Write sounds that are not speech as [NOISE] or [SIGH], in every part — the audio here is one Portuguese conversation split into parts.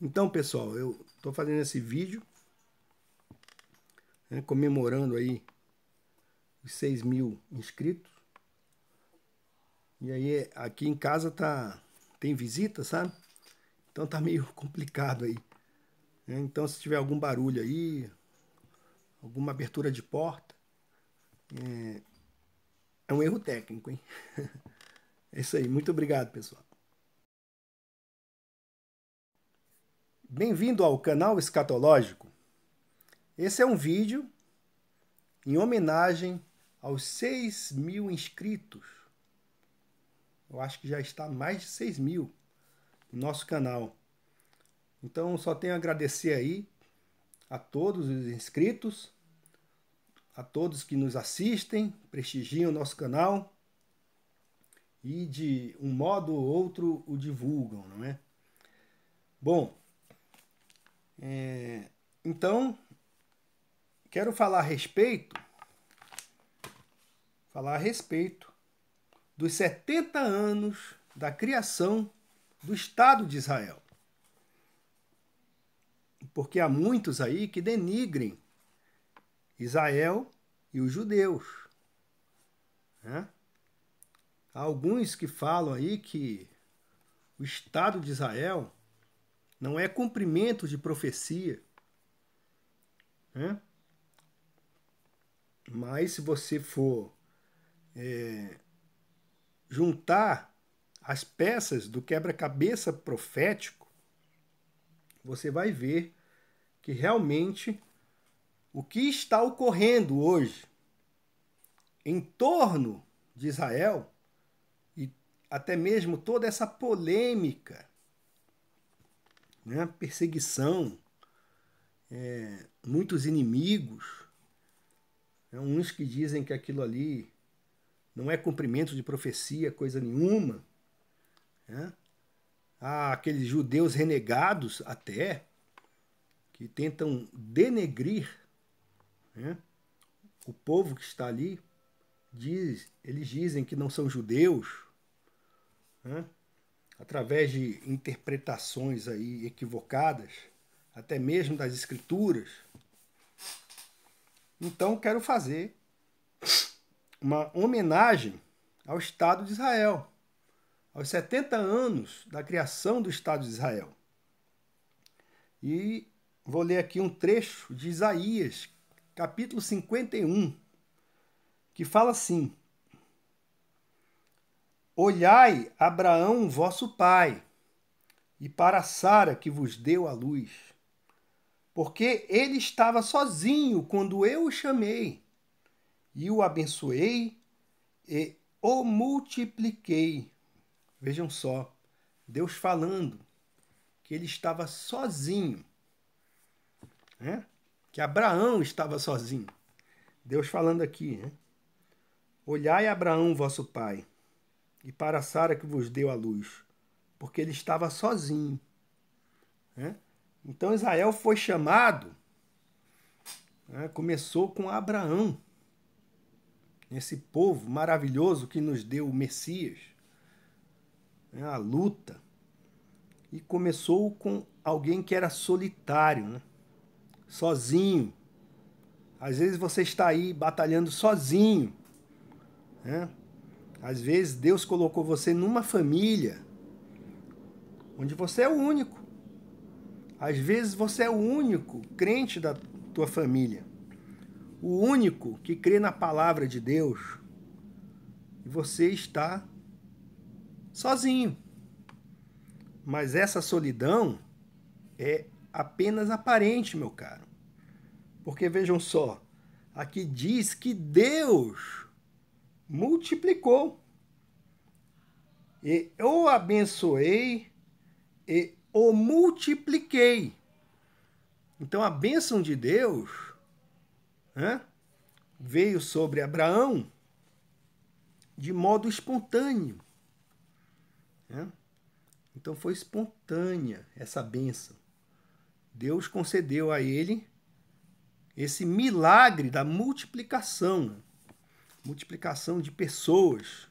Então, pessoal, eu estou fazendo esse vídeo né, comemorando aí os 6 mil inscritos. E aí, aqui em casa tá tem visita, sabe? Então tá meio [LAUGHS] complicado aí. Né? Então, se tiver algum barulho aí, alguma abertura de porta, é, é um erro técnico, hein? [LAUGHS] É isso aí. Muito obrigado, pessoal. Bem-vindo ao canal Escatológico. Esse é um vídeo em homenagem aos 6 mil inscritos. Eu acho que já está mais de 6 mil no nosso canal. Então só tenho a agradecer aí a todos os inscritos, a todos que nos assistem, prestigiam o nosso canal e de um modo ou outro o divulgam, não é? Bom, é, então, quero falar a respeito, falar a respeito dos 70 anos da criação do Estado de Israel. Porque há muitos aí que denigrem Israel e os judeus. Né? Há alguns que falam aí que o Estado de Israel não é cumprimento de profecia. Né? Mas se você for é, juntar as peças do quebra-cabeça profético, você vai ver que realmente o que está ocorrendo hoje em torno de Israel e até mesmo toda essa polêmica né? perseguição, é, muitos inimigos. Né? Uns que dizem que aquilo ali não é cumprimento de profecia, coisa nenhuma. Né? Há aqueles judeus renegados até, que tentam denegrir né? o povo que está ali. Diz, eles dizem que não são judeus. Né? através de interpretações aí equivocadas, até mesmo das escrituras. Então quero fazer uma homenagem ao Estado de Israel, aos 70 anos da criação do Estado de Israel. E vou ler aqui um trecho de Isaías, capítulo 51, que fala assim: Olhai, Abraão, vosso pai, e para Sara, que vos deu a luz. Porque ele estava sozinho quando eu o chamei, e o abençoei e o multipliquei. Vejam só, Deus falando que ele estava sozinho, né? que Abraão estava sozinho. Deus falando aqui, né? Olhai Abraão, vosso pai e para Sara que vos deu a luz, porque ele estava sozinho. Né? Então Israel foi chamado, né? começou com Abraão, esse povo maravilhoso que nos deu o Messias, né? a luta, e começou com alguém que era solitário, né? sozinho. Às vezes você está aí batalhando sozinho, né? Às vezes Deus colocou você numa família onde você é o único. Às vezes você é o único crente da tua família. O único que crê na palavra de Deus. E você está sozinho. Mas essa solidão é apenas aparente, meu caro. Porque vejam só, aqui diz que Deus multiplicou. E eu abençoei e o multipliquei. Então a bênção de Deus né, veio sobre Abraão de modo espontâneo. Né? Então foi espontânea essa bênção. Deus concedeu a ele esse milagre da multiplicação multiplicação de pessoas,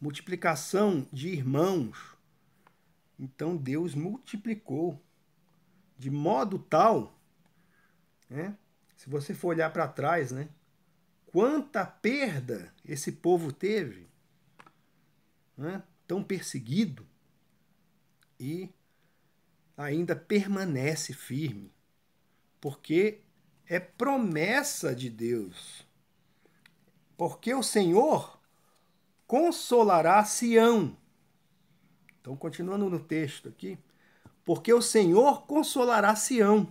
multiplicação de irmãos. Então Deus multiplicou de modo tal, né? se você for olhar para trás, né? quanta perda esse povo teve, né? tão perseguido e ainda permanece firme, porque é promessa de Deus porque o Senhor consolará Sião. Então, continuando no texto aqui, porque o Senhor consolará Sião.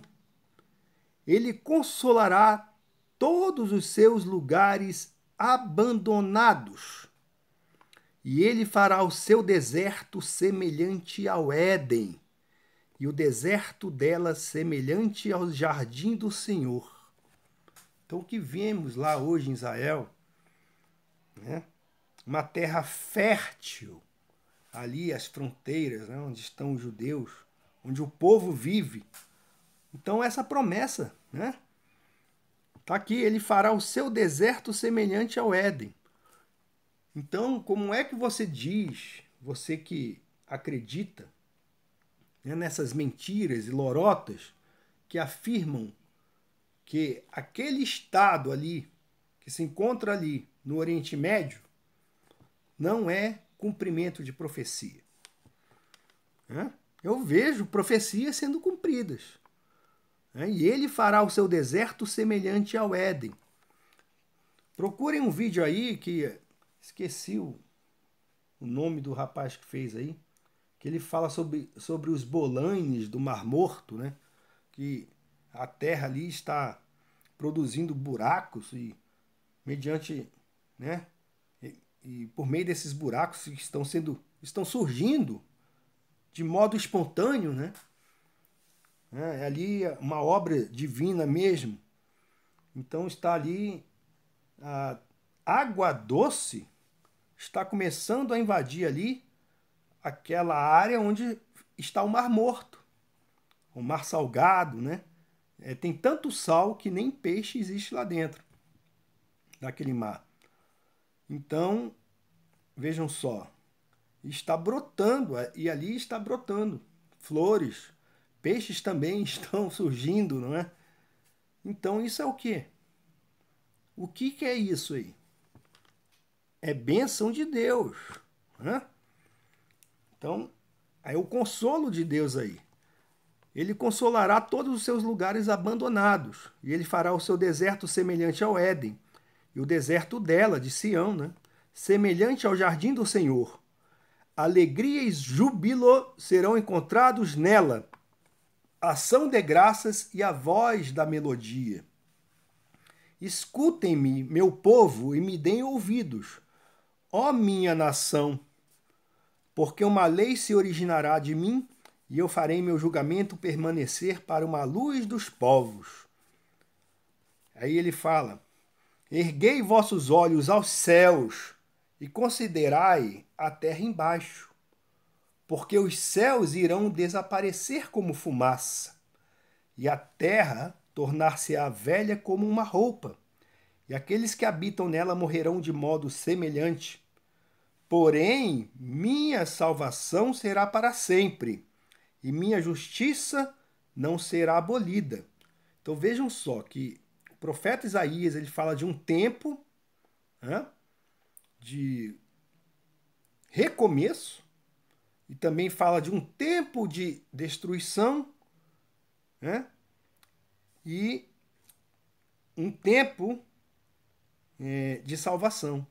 Ele consolará todos os seus lugares abandonados. E ele fará o seu deserto semelhante ao Éden, e o deserto dela semelhante ao jardim do Senhor. Então, o que vemos lá hoje em Israel né? uma terra fértil, ali as fronteiras, né? onde estão os judeus, onde o povo vive. Então, essa promessa, né? Tá aqui, ele fará o seu deserto semelhante ao Éden. Então, como é que você diz, você que acredita né, nessas mentiras e lorotas que afirmam que aquele estado ali, que se encontra ali, no Oriente Médio não é cumprimento de profecia. Eu vejo profecias sendo cumpridas. E ele fará o seu deserto semelhante ao Éden. Procurem um vídeo aí que esqueci o, nome do rapaz que fez aí, que ele fala sobre, sobre os bolanes do Mar Morto, né? Que a terra ali está produzindo buracos e mediante né? E, e por meio desses buracos que estão sendo estão surgindo de modo espontâneo, né? É, é ali uma obra divina mesmo. Então está ali a água doce está começando a invadir ali aquela área onde está o Mar Morto, o Mar Salgado, né? É, tem tanto sal que nem peixe existe lá dentro daquele mar. Então, vejam só, está brotando, é, e ali está brotando flores, peixes também [LAUGHS] estão surgindo, não é? Então, isso é o quê? O que, que é isso aí? É bênção de Deus. Né? Então, é o consolo de Deus aí. Ele consolará todos os seus lugares abandonados, e ele fará o seu deserto semelhante ao Éden e o deserto dela, de Sião, né? semelhante ao jardim do Senhor. Alegria e júbilo serão encontrados nela, ação de graças e a voz da melodia. Escutem-me, meu povo, e me deem ouvidos, ó minha nação, porque uma lei se originará de mim, e eu farei meu julgamento permanecer para uma luz dos povos. Aí ele fala: Erguei vossos olhos aos céus e considerai a terra embaixo, porque os céus irão desaparecer como fumaça, e a terra tornar-se-á velha como uma roupa, e aqueles que habitam nela morrerão de modo semelhante. Porém, minha salvação será para sempre, e minha justiça não será abolida. Então vejam só que profeta Isaías ele fala de um tempo né, de recomeço e também fala de um tempo de destruição né, e um tempo é, de salvação.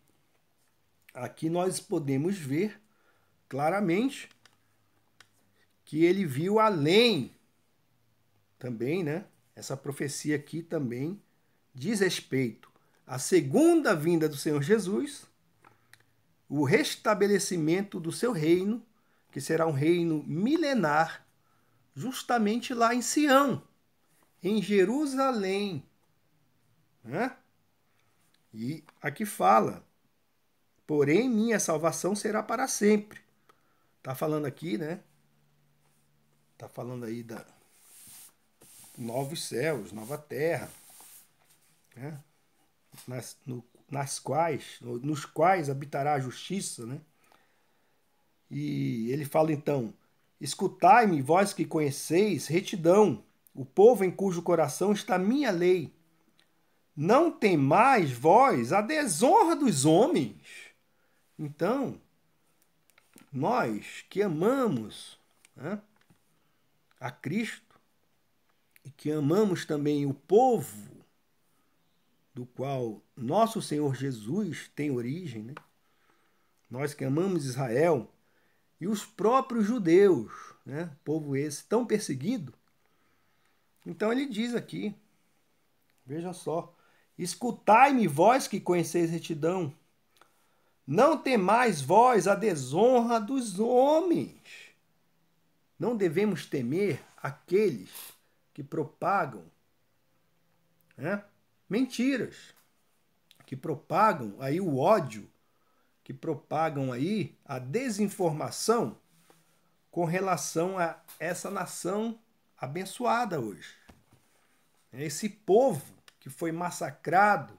Aqui nós podemos ver claramente que ele viu além também, né? Essa profecia aqui também diz respeito à segunda vinda do Senhor Jesus, o restabelecimento do seu reino, que será um reino milenar, justamente lá em Sião, em Jerusalém. Né? E aqui fala: porém, minha salvação será para sempre. Está falando aqui, né? Está falando aí da novos céus, nova terra né? nas, no, nas quais, nos quais habitará a justiça, né? E ele fala então: Escutai-me, vós que conheceis, retidão, o povo em cujo coração está minha lei. Não temais vós a desonra dos homens. Então, nós que amamos né, a Cristo e que amamos também o povo do qual nosso Senhor Jesus tem origem, né? nós que amamos Israel e os próprios judeus, né? povo esse tão perseguido. Então ele diz aqui, veja só, escutai-me vós que conheceis retidão, não temais vós a desonra dos homens. Não devemos temer aqueles que propagam né? mentiras que propagam aí o ódio, que propagam aí a desinformação com relação a essa nação abençoada hoje. Esse povo que foi massacrado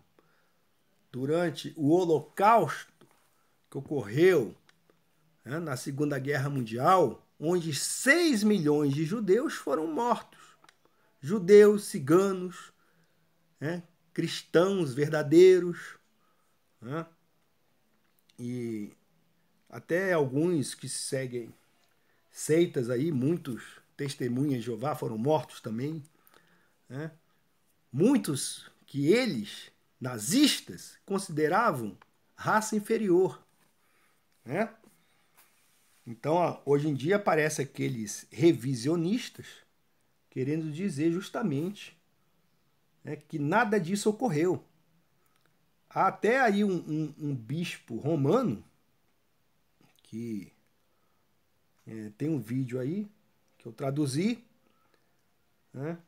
durante o Holocausto que ocorreu né, na Segunda Guerra Mundial, onde 6 milhões de judeus foram mortos. Judeus, ciganos, né, cristãos verdadeiros. Né? E até alguns que seguem seitas aí, muitos testemunhas de Jeová foram mortos também. Né? Muitos que eles, nazistas, consideravam raça inferior. Né? Então, hoje em dia, aparecem aqueles revisionistas querendo dizer justamente né, que nada disso ocorreu. Há até aí um, um, um bispo romano, que é, tem um vídeo aí que eu traduzi, né,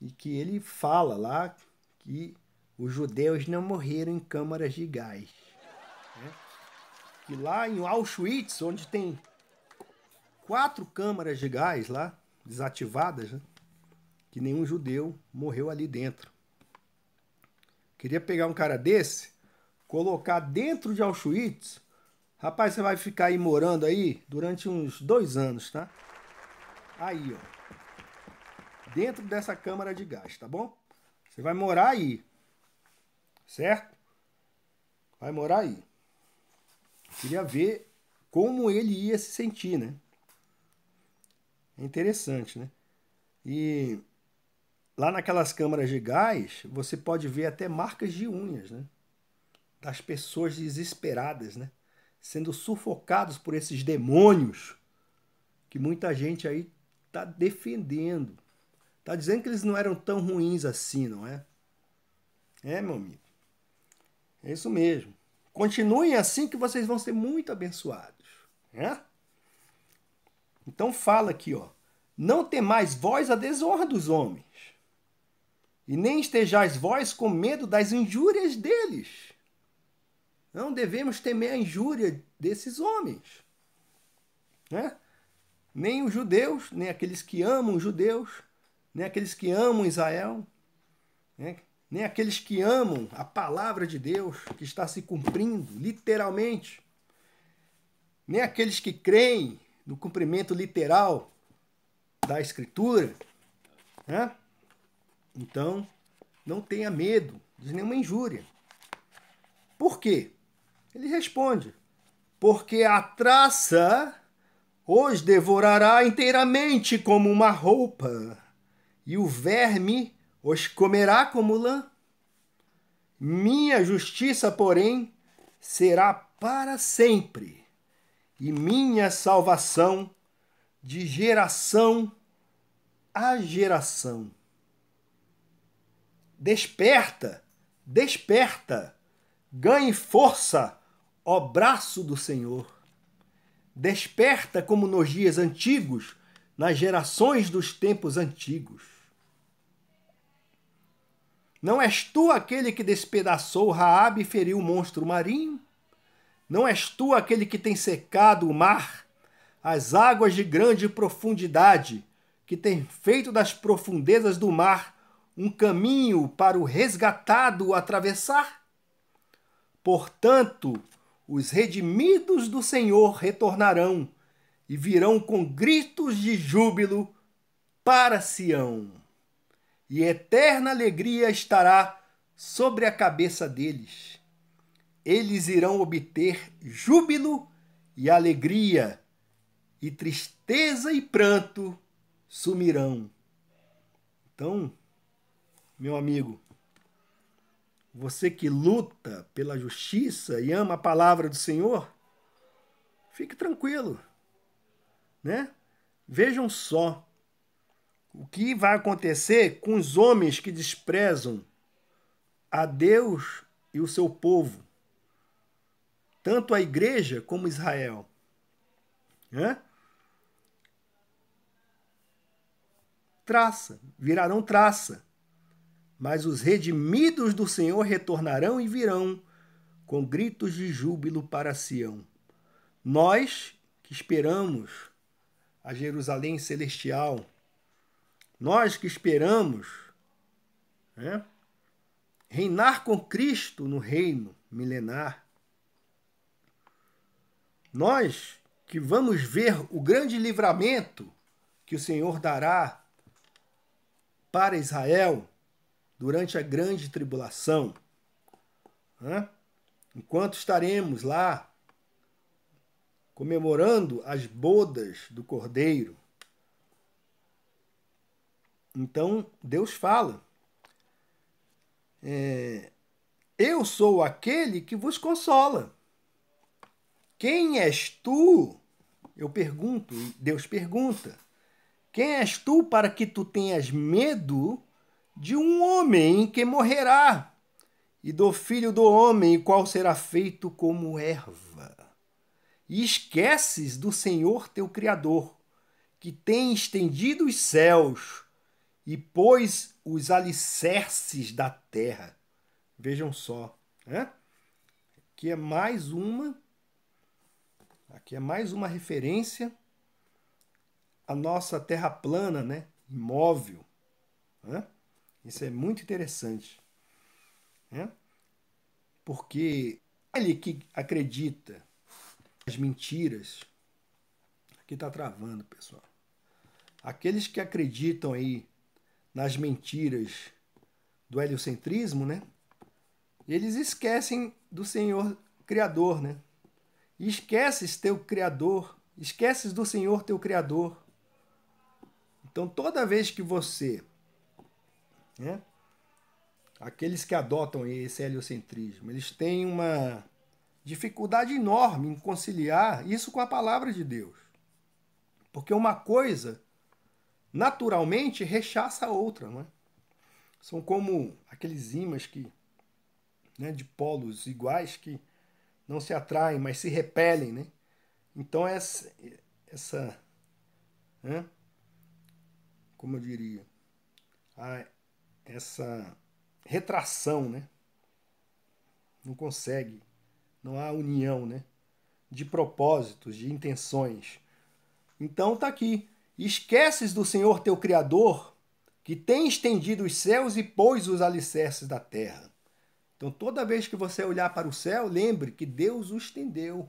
e que ele fala lá que os judeus não morreram em câmaras de gás. Né? Que lá em Auschwitz, onde tem quatro câmaras de gás lá, desativadas, né? que nenhum judeu morreu ali dentro. Queria pegar um cara desse, colocar dentro de Auschwitz. Rapaz, você vai ficar aí morando aí durante uns dois anos, tá? Aí, ó. Dentro dessa câmara de gás, tá bom? Você vai morar aí. Certo? Vai morar aí. Queria ver como ele ia se sentir, né? É interessante, né? E lá naquelas câmaras de gás, você pode ver até marcas de unhas, né? Das pessoas desesperadas, né? Sendo sufocados por esses demônios que muita gente aí tá defendendo. Tá dizendo que eles não eram tão ruins assim, não é? É, meu amigo. É isso mesmo. Continuem assim que vocês vão ser muito abençoados, né? Então fala aqui, ó. Não tem mais voz a desonra dos homens e nem estejais vós com medo das injúrias deles. Não devemos temer a injúria desses homens. Né? Nem os judeus, nem aqueles que amam os judeus, nem aqueles que amam Israel, né? nem aqueles que amam a palavra de Deus que está se cumprindo literalmente, nem aqueles que creem no cumprimento literal da Escritura, né? Então, não tenha medo de nenhuma injúria. Por quê? Ele responde: Porque a traça os devorará inteiramente como uma roupa, e o verme os comerá como lã. Minha justiça, porém, será para sempre, e minha salvação de geração a geração. Desperta, desperta, ganhe força, ó braço do Senhor. Desperta como nos dias antigos, nas gerações dos tempos antigos. Não és tu aquele que despedaçou Raabe e feriu o monstro marinho? Não és tu aquele que tem secado o mar, as águas de grande profundidade, que tem feito das profundezas do mar um caminho para o resgatado atravessar? Portanto, os redimidos do Senhor retornarão e virão com gritos de júbilo para Sião. E eterna alegria estará sobre a cabeça deles. Eles irão obter júbilo e alegria, e tristeza e pranto sumirão. Então, meu amigo, você que luta pela justiça e ama a palavra do Senhor, fique tranquilo, né? Vejam só o que vai acontecer com os homens que desprezam a Deus e o seu povo, tanto a igreja como Israel. Né? Traça, virarão traça. Mas os redimidos do Senhor retornarão e virão com gritos de júbilo para Sião. Nós que esperamos a Jerusalém celestial, nós que esperamos né, reinar com Cristo no reino milenar, nós que vamos ver o grande livramento que o Senhor dará para Israel durante a grande tribulação. Né? Enquanto estaremos lá comemorando as bodas do Cordeiro. Então Deus fala: é, Eu sou aquele que vos consola. Quem és tu? Eu pergunto, Deus pergunta: Quem és tu para que tu tenhas medo de um homem que morrerá, e do filho do homem, qual será feito como erva. E esqueces do Senhor teu Criador, que tem estendido os céus e pôs os alicerces da terra. Vejam só, né? Aqui é mais uma, aqui é mais uma referência à nossa terra plana, né? Imóvel, né? Isso é muito interessante. Né? Porque ele que acredita as mentiras que está travando, pessoal. Aqueles que acreditam aí nas mentiras do heliocentrismo, né? Eles esquecem do Senhor Criador, né? E esqueces teu Criador, esqueces do Senhor teu Criador. Então toda vez que você né? Aqueles que adotam esse heliocentrismo, eles têm uma dificuldade enorme em conciliar isso com a palavra de Deus. Porque uma coisa naturalmente rechaça a outra, não é? São como aqueles ímãs que né, de polos iguais que não se atraem, mas se repelem, né? Então essa, essa né? como eu diria, a essa retração, né? Não consegue, não há união, né? De propósitos, de intenções. Então tá aqui. Esqueces do Senhor teu Criador, que tem estendido os céus e pôs os alicerces da terra. Então toda vez que você olhar para o céu, lembre que Deus o estendeu.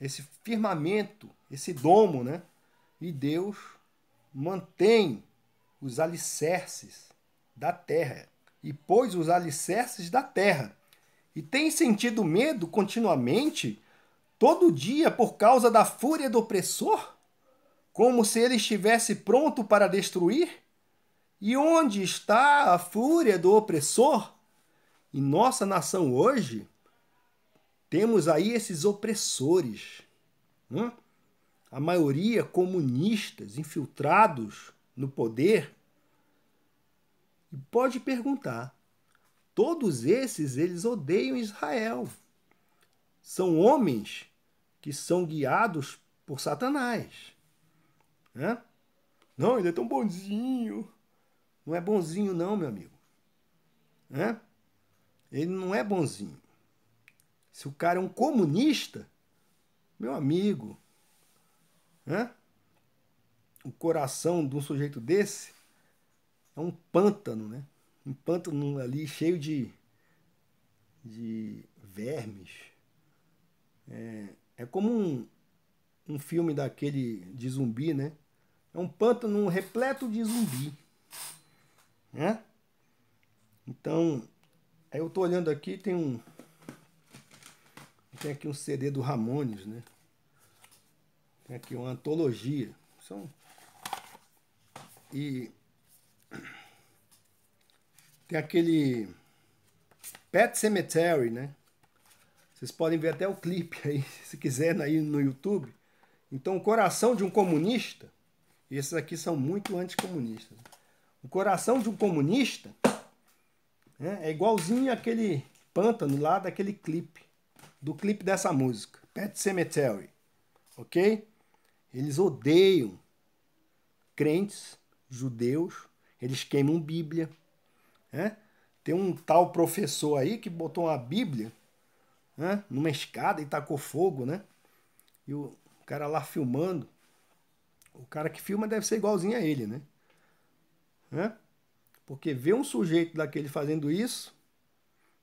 Esse firmamento, esse domo, né? E Deus mantém os alicerces da terra e pôs os alicerces da terra. E tem sentido medo continuamente, todo dia, por causa da fúria do opressor? Como se ele estivesse pronto para destruir? E onde está a fúria do opressor? Em nossa nação hoje, temos aí esses opressores. Né? A maioria comunistas infiltrados no poder e pode perguntar: todos esses eles odeiam Israel. São homens que são guiados por Satanás. Não, ele é tão bonzinho. Não é bonzinho, não, meu amigo. Ele não é bonzinho. Se o cara é um comunista, meu amigo, né? o coração de um sujeito desse é um pântano, né? Um pântano ali cheio de, de vermes. É, é como um, um filme daquele de zumbi, né? É um pântano repleto de zumbi. Né? Então, aí eu tô olhando aqui, tem um. Tem aqui um CD do Ramones, né? Tem aqui uma antologia. São. E tem aquele Pet Cemetery, né? Vocês podem ver até o clipe aí, [LAUGHS] se quiser, aí no YouTube. Então, o coração de um comunista, e esses aqui são muito anticomunistas. Né? O coração de um comunista né, é igualzinho aquele pântano lá daquele clipe, do clipe dessa música, Pet Cemetery, ok? Eles odeiam crentes, judeus, eles queimam Bíblia, né? Tem um tal professor aí que botou uma Bíblia né? numa escada e tacou fogo, né? E o cara lá filmando. O cara que filma deve ser igualzinho a ele, né? né? Porque ver um sujeito daquele fazendo isso,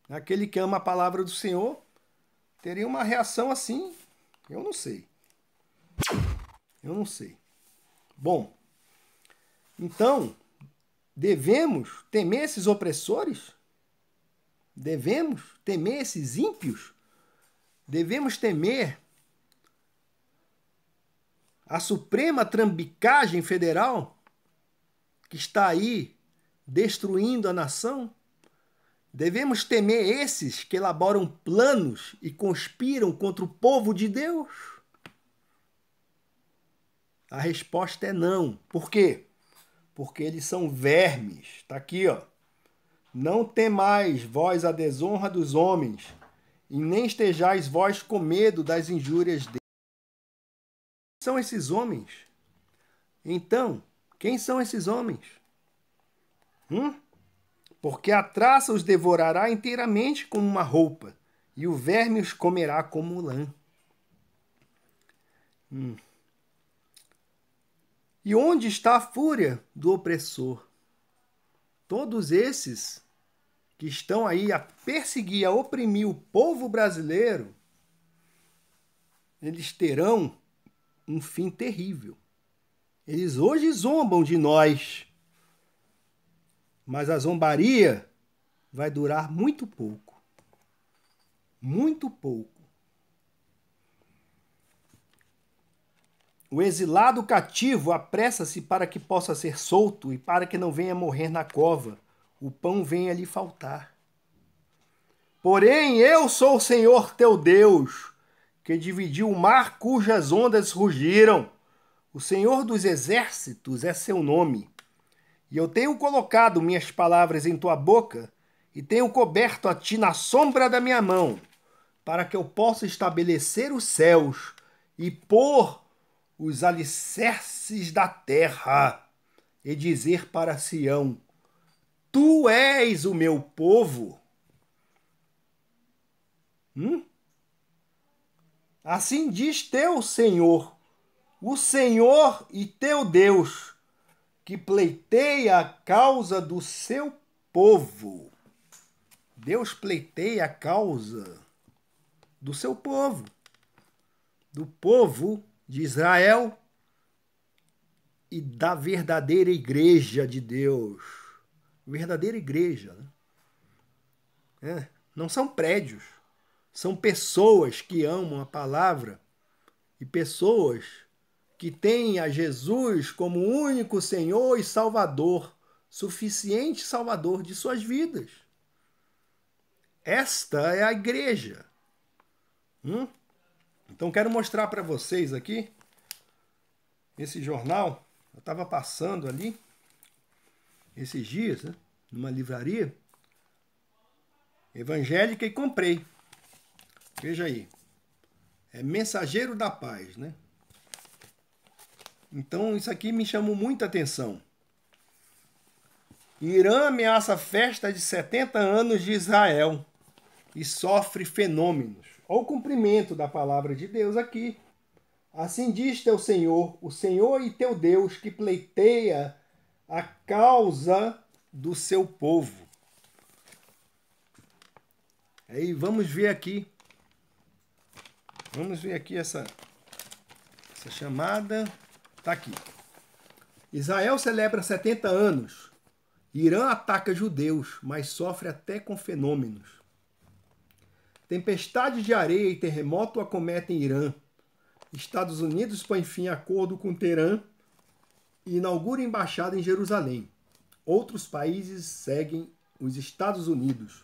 aquele que ama a palavra do Senhor, teria uma reação assim? Eu não sei. Eu não sei. Bom, então, Devemos temer esses opressores? Devemos temer esses ímpios? Devemos temer a suprema trambicagem federal que está aí destruindo a nação? Devemos temer esses que elaboram planos e conspiram contra o povo de Deus? A resposta é não. Por quê? porque eles são vermes. Está aqui, ó. Não temais vós a desonra dos homens, e nem estejais vós com medo das injúrias deles. São esses homens? Então, quem são esses homens? Hum? Porque a traça os devorará inteiramente como uma roupa, e o verme os comerá como lã. Hum. E onde está a fúria do opressor? Todos esses que estão aí a perseguir, a oprimir o povo brasileiro, eles terão um fim terrível. Eles hoje zombam de nós, mas a zombaria vai durar muito pouco. Muito pouco. O exilado cativo apressa-se para que possa ser solto e para que não venha morrer na cova. O pão venha lhe faltar. Porém, eu sou o Senhor teu Deus, que dividiu o mar cujas ondas rugiram. O Senhor dos exércitos é seu nome. E eu tenho colocado minhas palavras em tua boca e tenho coberto a ti na sombra da minha mão, para que eu possa estabelecer os céus e pôr os alicerces da terra e dizer para Sião: Tu és o meu povo. Hum? Assim diz teu Senhor, o Senhor e teu Deus, que pleiteia a causa do seu povo. Deus pleiteia a causa do seu povo, do povo de Israel e da verdadeira igreja de Deus. Verdadeira igreja. Né? É, não são prédios, são pessoas que amam a palavra e pessoas que têm a Jesus como único Senhor e Salvador, suficiente Salvador de suas vidas. Esta é a igreja. Hum? Então quero mostrar para vocês aqui esse jornal. Eu estava passando ali esses dias, né, numa livraria evangélica e comprei. Veja aí. É Mensageiro da Paz, né? Então isso aqui me chamou muita atenção. Irã ameaça a festa de 70 anos de Israel e sofre fenômenos. O cumprimento da palavra de Deus aqui. Assim diz teu Senhor, o Senhor e teu Deus que pleiteia a causa do seu povo. Aí vamos ver aqui. Vamos ver aqui essa, essa chamada. Está aqui. Israel celebra 70 anos. Irã ataca judeus, mas sofre até com fenômenos. Tempestade de areia e terremoto acometem Irã. Estados Unidos põe fim a acordo com Teerã e inaugura embaixada em Jerusalém. Outros países seguem os Estados Unidos.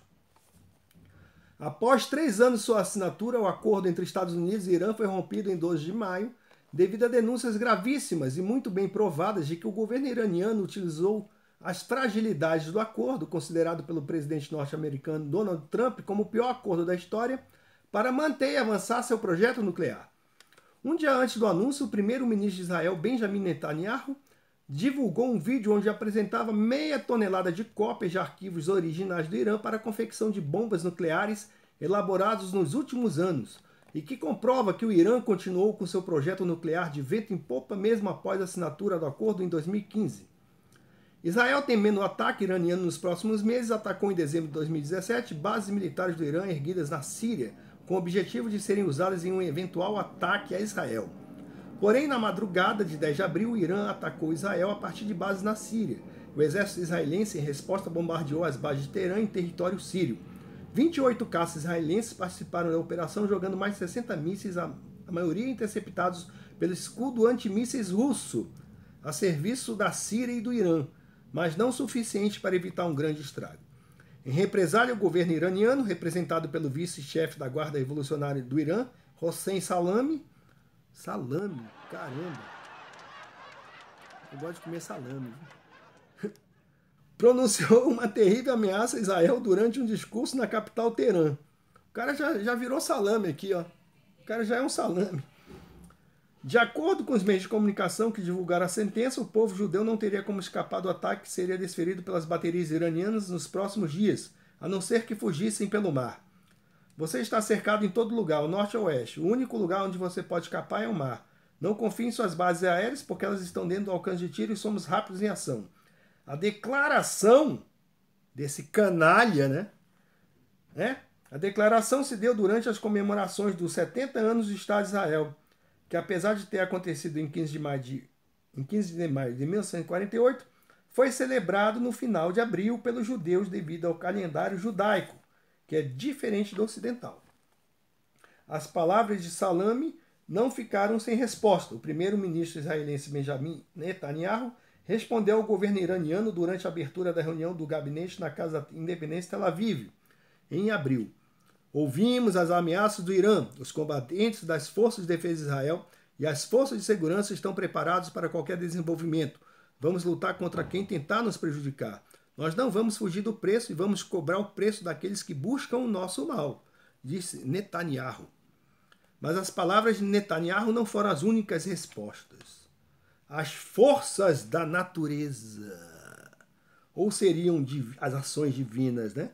Após três anos de sua assinatura, o acordo entre Estados Unidos e Irã foi rompido em 12 de maio, devido a denúncias gravíssimas e muito bem provadas de que o governo iraniano utilizou as fragilidades do acordo, considerado pelo presidente norte-americano Donald Trump como o pior acordo da história, para manter e avançar seu projeto nuclear. Um dia antes do anúncio, o primeiro-ministro de Israel, Benjamin Netanyahu, divulgou um vídeo onde apresentava meia tonelada de cópias de arquivos originais do Irã para a confecção de bombas nucleares elaborados nos últimos anos, e que comprova que o Irã continuou com seu projeto nuclear de vento em popa mesmo após a assinatura do acordo em 2015. Israel, temendo o ataque iraniano nos próximos meses, atacou em dezembro de 2017 bases militares do Irã erguidas na Síria, com o objetivo de serem usadas em um eventual ataque a Israel. Porém, na madrugada de 10 de abril, o Irã atacou Israel a partir de bases na Síria. O exército israelense, em resposta, bombardeou as bases de Teherã em território sírio. 28 caças israelenses participaram da operação, jogando mais de 60 mísseis, a maioria interceptados pelo escudo antimísseis russo, a serviço da Síria e do Irã mas não suficiente para evitar um grande estrago. Em represália, o governo iraniano, representado pelo vice-chefe da Guarda Revolucionária do Irã, Hossein Salami. Salame, caramba! Eu gosto de comer salame. [LAUGHS] Pronunciou uma terrível ameaça a Israel durante um discurso na capital Teherã. O cara já, já virou salame aqui, ó. O cara já é um salame. De acordo com os meios de comunicação que divulgaram a sentença, o povo judeu não teria como escapar do ataque que seria desferido pelas baterias iranianas nos próximos dias, a não ser que fugissem pelo mar. Você está cercado em todo lugar, o norte a oeste. O único lugar onde você pode escapar é o mar. Não confie em suas bases aéreas, porque elas estão dentro do alcance de tiro e somos rápidos em ação. A declaração desse canalha, né? né? A declaração se deu durante as comemorações dos 70 anos do Estado de Israel que apesar de ter acontecido em 15 de maio de, em 15 de, maio de 1948, foi celebrado no final de abril pelos judeus devido ao calendário judaico, que é diferente do ocidental. As palavras de Salame não ficaram sem resposta. O primeiro-ministro israelense Benjamin Netanyahu respondeu ao governo iraniano durante a abertura da reunião do gabinete na Casa Independência Tel Aviv, em abril. Ouvimos as ameaças do Irã. Os combatentes das forças de defesa de Israel e as forças de segurança estão preparados para qualquer desenvolvimento. Vamos lutar contra quem tentar nos prejudicar. Nós não vamos fugir do preço e vamos cobrar o preço daqueles que buscam o nosso mal, disse Netanyahu. Mas as palavras de Netanyahu não foram as únicas respostas. As forças da natureza, ou seriam as ações divinas, né?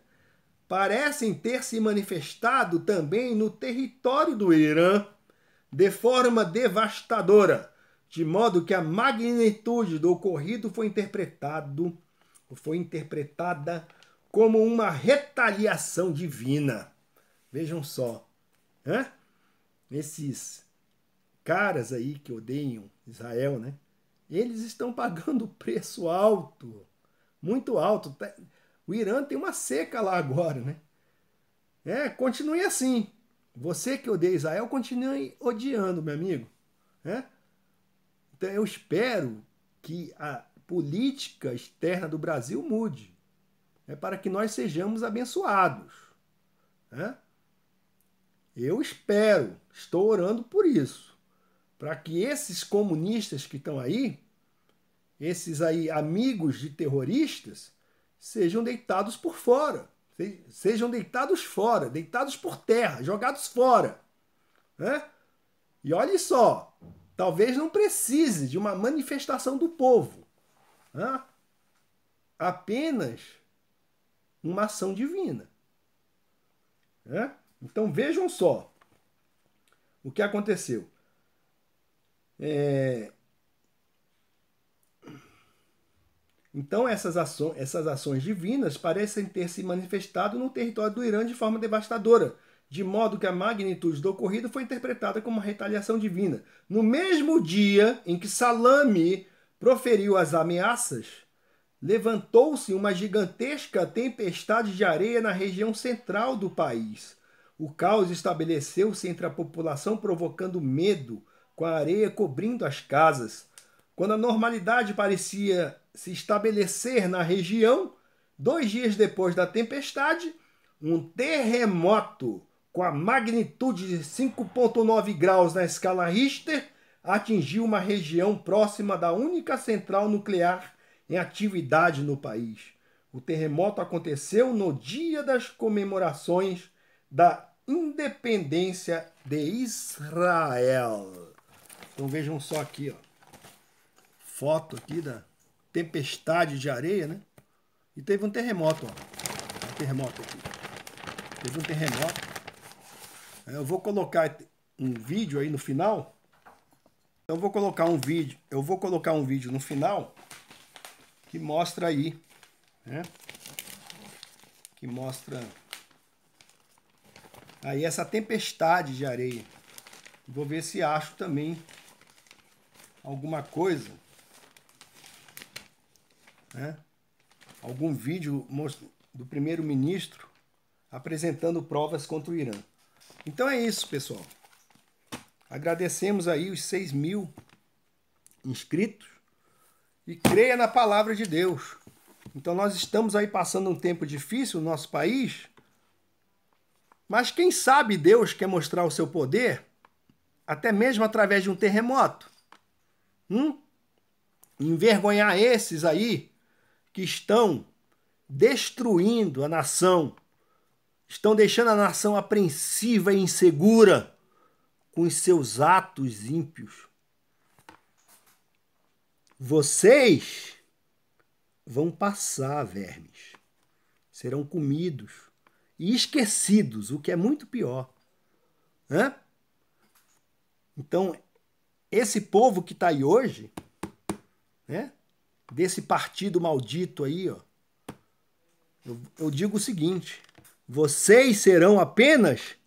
parecem ter se manifestado também no território do Irã de forma devastadora, de modo que a magnitude do ocorrido foi interpretado foi interpretada como uma retaliação divina. Vejam só, hein? esses caras aí que odeiam Israel, né? Eles estão pagando [LAUGHS] preço alto, muito alto. O Irã tem uma seca lá agora, né? É, continue assim. Você que odeia Israel, continue odiando, meu amigo. É? Então eu espero que a política externa do Brasil mude. É para que nós sejamos abençoados. É? Eu espero, estou orando por isso. Para que esses comunistas que estão aí, esses aí amigos de terroristas, sejam deitados por fora, sejam deitados fora, deitados por terra, jogados fora. Né? E olhe só, talvez não precise de uma manifestação do povo, né? apenas uma ação divina. Né? Então vejam só o que aconteceu. É, Então, essas ações, essas ações divinas parecem ter se manifestado no território do Irã de forma devastadora, de modo que a magnitude do ocorrido foi interpretada como uma retaliação divina. No mesmo dia em que Salame proferiu as ameaças, levantou-se uma gigantesca tempestade de areia na região central do país. O caos estabeleceu-se entre a população, provocando medo, com a areia cobrindo as casas. Quando a normalidade parecia se estabelecer na região, dois dias depois da tempestade, um terremoto com a magnitude de 5,9 graus na escala Richter atingiu uma região próxima da única central nuclear em atividade no país. O terremoto aconteceu no dia das comemorações da independência de Israel. Então vejam só aqui, ó foto aqui da tempestade de areia, né? E teve um terremoto, ó. Um terremoto aqui. Teve um terremoto. É, eu vou colocar um vídeo aí no final. Então vou colocar um vídeo. Eu vou colocar um vídeo no final que mostra aí, né? Que mostra aí essa tempestade de areia. Vou ver se acho também alguma coisa né, algum vídeo do primeiro-ministro apresentando provas contra o Irã. Então é isso, pessoal. Agradecemos aí os 6 mil inscritos e creia na palavra de Deus. Então nós estamos aí passando um tempo difícil no nosso país, mas quem sabe Deus quer mostrar o seu poder, até mesmo através de um terremoto. Hum? Envergonhar esses aí que estão destruindo a nação, estão deixando a nação apreensiva e insegura com os seus atos ímpios. Vocês vão passar, vermes. Serão comidos e esquecidos, o que é muito pior. Hã? Né? Então, esse povo que está aí hoje, né? desse partido maldito aí, ó, eu, eu digo o seguinte: vocês serão apenas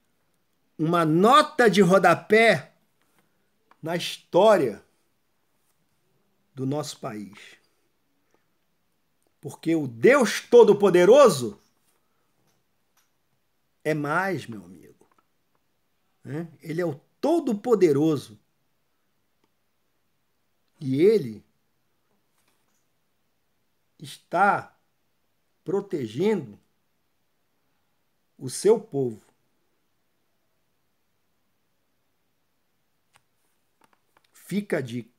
uma nota de rodapé na história do nosso país. Porque o Deus Todo-Poderoso é mais, meu amigo. Né? Ele é o Todo-Poderoso. E ele está protegendo o seu povo. Fica a dica.